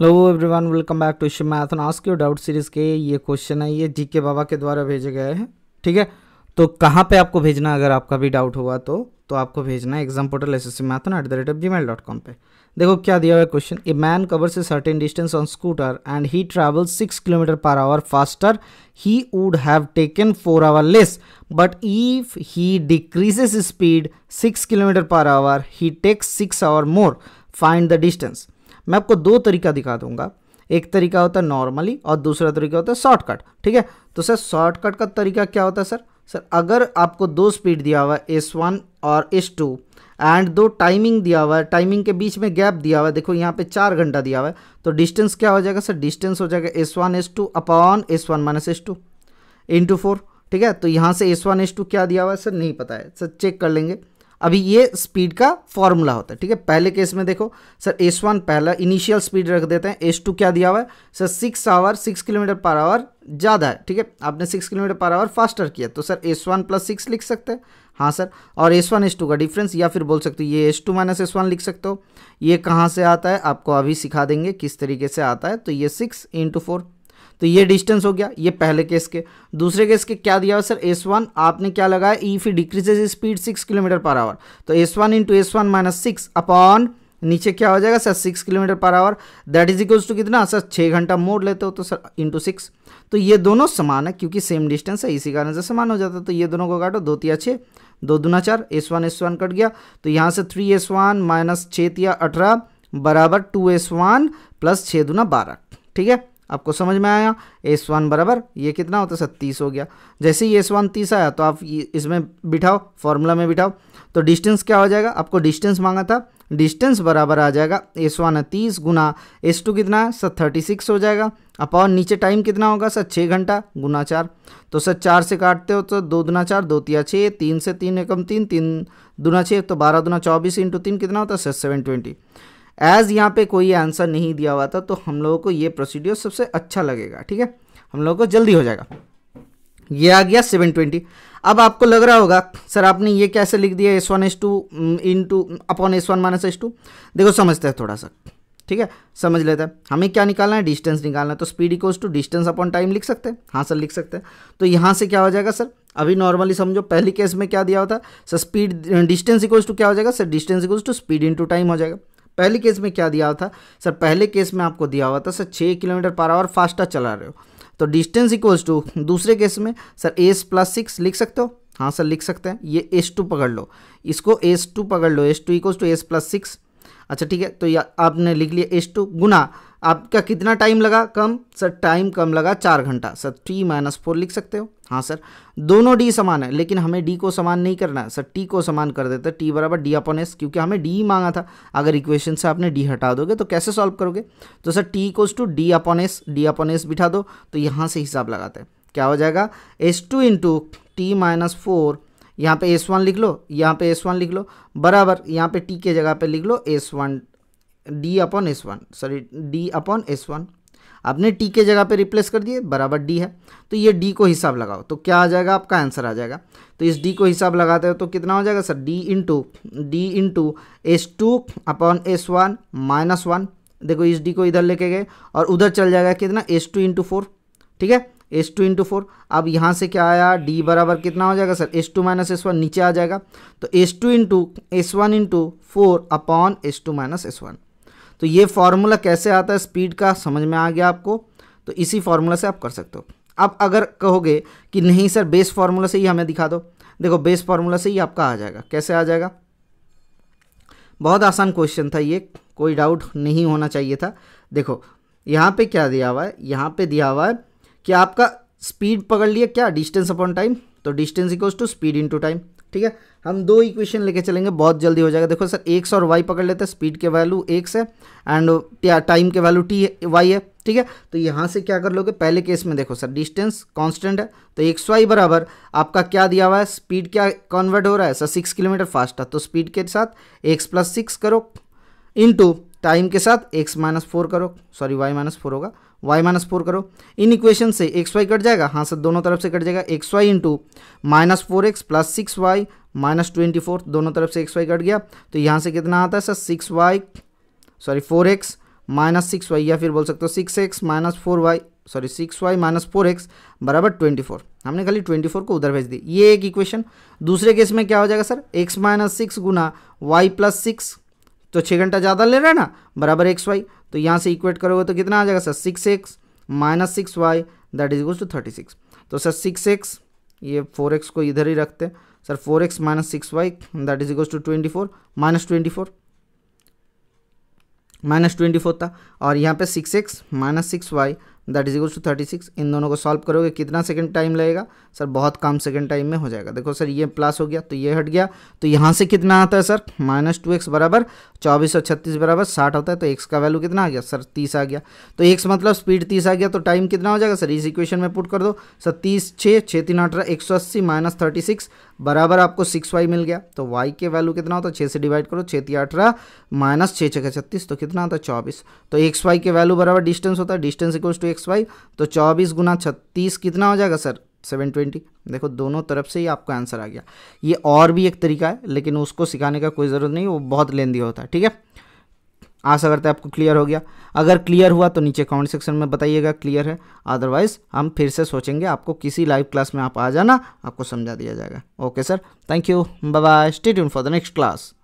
hello everyone welcome back to Shiv math ask you doubt series के ये question है ये जी के बाबा के द्वारा भेजे गए हैं ठीक है तो कहाँ पे आपको भेजना अगर आपका भी डाउट हुआ तो तो आपको भेजना है exam portal S S mathan at the rate of Gmail dot com पर देखो क्या दिया हुआ question a man covers a certain distance on scooter and he travel six kilometre per hour faster he would have taken four hour less but if he decreases speed six kilometre per hour he takes six hour more find the distance मैं आपको दो तरीका दिखा दूंगा एक तरीका होता है नॉर्मली और दूसरा तरीका होता है शॉर्टकट ठीक है तो सर शॉर्टकट का तरीका क्या होता है सर सर अगर आपको दो स्पीड दिया हुआ है एस वन और एस टू एंड दो टाइमिंग दिया हुआ है टाइमिंग के बीच में गैप दिया हुआ है देखो यहाँ पे चार घंटा दिया हुआ है तो डिस्टेंस क्या हो जाएगा सर डिस्टेंस हो जाएगा S one S two upon S one minus S two into four ठीक है तो यहाँ से एस वन एस टू क्या दिया हुआ है सर नहीं पता है सर चेक कर लेंगे अभी ये स्पीड का फॉर्मूला होता है ठीक है पहले केस में देखो सर एस वन पहला इनिशियल स्पीड रख देते हैं एस टू क्या दिया हुआ है sir six hour six kilometre per hour ज़्यादा है ठीक है आपने six kilometre per hour faster किया तो sir S one plus six लिख सकते हैं हाँ सर और एस वन एस टू का डिफरेंस या फिर बोल सकते हो ये S two minus S one लिख सकते हो ये कहाँ से आता है आपको अभी सिखा देंगे किस तरीके से आता है तो ये सिक्स इंटू फोर तो ये डिस्टेंस हो गया ये पहले केस के दूसरे केस के क्या दिया हुआ सर एस वन आपने क्या लगाया if he decreases speed six kilometre per hour तो S one into S one minus six upon नीचे क्या हो जाएगा sir six kilometre per hour that is equals to कितना सर छः घंटा मोड़ लेते हो तो सर इंटू सिक्स तो ये दोनों समान है क्योंकि सेम डिस्टेंस है इसी कारण से समान हो जाता है तो ये दोनों को काटो दो तिया छः दो दूना चार S one S one cut गया तो यहाँ से थ्री एस वन माइनस छः तिया अठारह बराबर टू एस वन प्लस छः दुना बारह ठीक है आपको समझ में आया एस वन बराबर ये कितना होता है सर तीस हो गया जैसे ही एस वन तीस आया तो आप इसमें बिठाओ फॉर्मूला में बिठाओ तो डिस्टेंस क्या हो जाएगा आपको डिस्टेंस मांगा था डिस्टेंस बराबर आ जाएगा एस वन तीस गुना एस टू कितना है सर थर्टी सिक्स हो जाएगा अब और नीचे टाइम कितना होगा सर छः घंटा गुना चार तो सर चार से काटते हो तो दो दुना चार दो तिया छः तीन से तीन एकम तीन तीन दुना छः तो बारह दुना चौबीस इंटू तीन कितना होता है सर सेवन ट्वेंटी एज यहाँ पे कोई आंसर नहीं दिया हुआ था तो हम लोगों को ये प्रोसीड्योर सबसे अच्छा लगेगा ठीक है हम लोगों को जल्दी हो जाएगा ये आ गया सेवन ट्वेंटी अब आपको लग रहा होगा सर आपने ये कैसे लिख दिया S one S two into upon S one minus S two देखो समझते हैं थोड़ा सा ठीक है समझ लेते हैं हमें क्या निकालना है डिस्टेंस निकालना है तो speed equals to distance upon time लिख सकते हैं हाँ सर लिख सकते हैं तो यहाँ से क्या हो जाएगा सर अभी नॉर्मली समझो पहली केस में क्या दिया होता sir speed distance equals to क्या हो जाएगा sir distance equals to speed into time हो जाएगा पहले केस में क्या दिया था सर पहले केस में आपको दिया हुआ था सर छः किलोमीटर पर आवर फास्टा चला रहे हो तो डिस्टेंस इक्वल्स टू दूसरे केस में सर एस प्लस सिक्स लिख सकते हो हाँ सर लिख सकते हैं ये एस टू पकड़ लो इसको एस टू पकड़ लो S two equals to S plus six अच्छा ठीक है तो या आपने लिख लिया एस टू गुना आपका कितना टाइम लगा कम सर टाइम कम लगा चार घंटा सर थ्री माइनस फोर लिख सकते हो हाँ सर दोनों डी समान है लेकिन हमें डी को समान नहीं करना है सर टी को समान कर देते टी बराबर डी अपॉन एस क्योंकि हमें डी मांगा था अगर इक्वेशन से आपने डी हटा दोगे तो कैसे सॉल्व करोगे तो sir T equal to D upon S D upon S बिठा दो तो यहाँ से हिसाब लगाते हैं क्या हो जाएगा S two into T minus four यहाँ पे एस वन लिख लो यहाँ पे एस वन लिख लो बराबर यहाँ पर टी के जगह पर लिख लो S one D upon S one sorry D upon S one आपने टी के जगह पे रिप्लेस कर दिए बराबर डी है तो ये डी को हिसाब लगाओ तो क्या आ जाएगा आपका आंसर आ जाएगा तो इस डी को हिसाब लगाते हो तो कितना हो जाएगा sir D into D into S two upon S one minus one देखो इस डी को इधर लेके गए और उधर चल जाएगा कितना एस टू इंटू फोर ठीक है एस टू इंटू फोर अब यहाँ से क्या आया डी बराबर कितना हो जाएगा sir S two minus S one नीचे आ जाएगा तो S two into S one into four upon S two minus S one तो ये फार्मूला कैसे आता है स्पीड का समझ में आ गया आपको तो इसी फार्मूला से आप कर सकते हो अब अगर कहोगे कि नहीं सर बेस फार्मूला से ही हमें दिखा दो देखो बेस फार्मूला से ही आपका आ जाएगा कैसे आ जाएगा बहुत आसान क्वेश्चन था ये कोई डाउट नहीं होना चाहिए था देखो यहाँ पे क्या दिया हुआ है यहाँ पे दिया हुआ है कि आपका स्पीड पकड़ लिया क्या डिस्टेंस अपॉन टाइम तो distance equals to speed into time ठीक है हम दो इक्वेशन लेके चलेंगे बहुत जल्दी हो जाएगा देखो सर एक्स और वाई पकड़ लेते हैं स्पीड के वैल्यू एक्स है एंड टाइम के वैल्यू टी वाई है ठीक है तो यहाँ से क्या कर लोगे पहले केस में देखो सर डिस्टेंस कांस्टेंट है तो एक्स वाई बराबर आपका क्या दिया हुआ है स्पीड क्या कन्वर्ट हो रहा है सर सिक्स किलोमीटर फास्ट है तो स्पीड के साथ एक्स प्लस सिक्स करो इंटू टाइम के साथ एक्स माइनस फोर करो सॉरी वाई माइनस फोर होगा वाई माइनस फोर करो इन इक्वेशन से एक्स वाई कट जाएगा हाँ सर दोनों तरफ से कट जाएगा X Y into minus four X plus six Y minus twenty four दोनों तरफ से एक्स वाई कट गया तो यहाँ से कितना आता है sir six Y sorry four X minus six Y या फिर बोल सकते हो six X minus four Y sorry six Y minus four X बराबर ट्वेंटी फोर हमने खाली ट्वेंटी फोर को उधर भेज दी ये एक इक्वेशन दूसरे केस में क्या हो जाएगा सर एक्स माइनस सिक्स गुना वाई प्लस सिक्स तो छः घंटा ज़्यादा ले रहा है ना बराबर एक्स वाई तो यहाँ से इक्वेट करोगे तो कितना आ जाएगा sir six X minus six Y that is equals to thirty six तो सर सिक्स एक्स ये फोर एक्स को इधर ही रखते हैं sir four X minus six Y that is equal to twenty four minus twenty four minus twenty four था और यहाँ पे six X minus six Y that is equal to thirty six इन दोनों को सॉल्व करोगे कितना सेकंड टाइम लगेगा सर बहुत कम सेकंड टाइम में हो जाएगा देखो सर ये प्लस हो गया तो ये हट गया तो यहाँ से कितना आता है सर माइनस टू एक्स बराबर चौबीस और छत्तीस बराबर साठ होता है तो एक्स का वैल्यू कितना आ गया सर तीस आ गया तो एक्स मतलब स्पीड तीस आ गया तो टाइम कितना हो जाएगा सर इस इक्वेशन में पुट कर दो सर तीस छः छः तीन अठारह एक सौ अस्सी माइनस थर्टी सिक्स बराबर आपको सिक्स वाई मिल गया तो वाई के वैल्यू कितना होता है छः से डिवाइड करो छः ती अठारह माइनस छः छः छत्तीस तो कितना आता है चौबीस तो एक्स वाई के वैल्यू बराबर डिस्टेंस होता है distance equals to X Y तो चौबीस गुना छत्तीस कितना हो जाएगा सर सेवन ट्वेंटी देखो दोनों तरफ से ही आपका आंसर आ गया ये और भी एक तरीका है लेकिन उसको सिखाने का कोई ज़रूरत नहीं वो बहुत लेंदी होता है ठीक है आशा करते हैं आपको क्लियर हो गया अगर क्लियर हुआ तो नीचे कमेंट सेक्शन में बताइएगा क्लियर है अदरवाइज़ हम फिर से सोचेंगे आपको किसी लाइव क्लास में आप आ जाना आपको समझा दिया जाएगा okay sir thank you bye bye stay for the next class